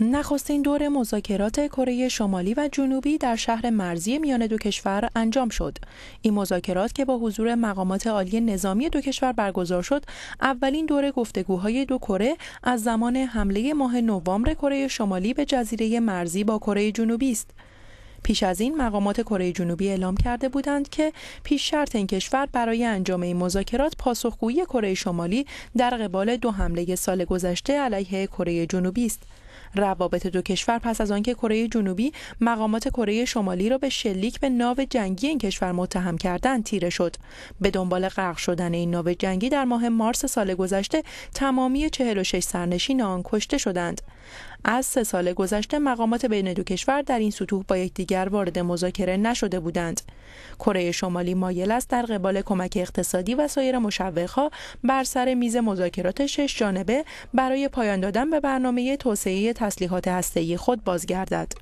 نخستین دور مذاکرات کره شمالی و جنوبی در شهر مرزی میان دو کشور انجام شد. این مذاکرات که با حضور مقامات عالی نظامی دو کشور برگزار شد، اولین دور گفتگوهای دو کره از زمان حمله ماه نوامبر کره شمالی به جزیره مرزی با کره جنوبی است. پیش از این مقامات کره جنوبی اعلام کرده بودند که پیش شرط این کشور برای انجام این مذاکرات پاسخگویی کره شمالی در قبال دو حمله سال گذشته علیه کره جنوبی است. روابط دو کشور پس از آنکه کره جنوبی مقامات کره شمالی را به شلیک به ناو جنگی این کشور متهم کردند تیره شد به دنبال غرق شدن این ناو جنگی در ماه مارس سال گذشته تمامی 46 سرنشین آن کشته شدند از سه سال گذشته مقامات بین دو کشور در این سطوح با یکدیگر وارد مذاکره نشده بودند کره شمالی مایل است در قبال کمک اقتصادی و سایر مشوقها بر سر میز مذاکرات شش جانبه برای پایان دادن به برنامه توسعه تسلیحات هسته‌ای خود بازگردد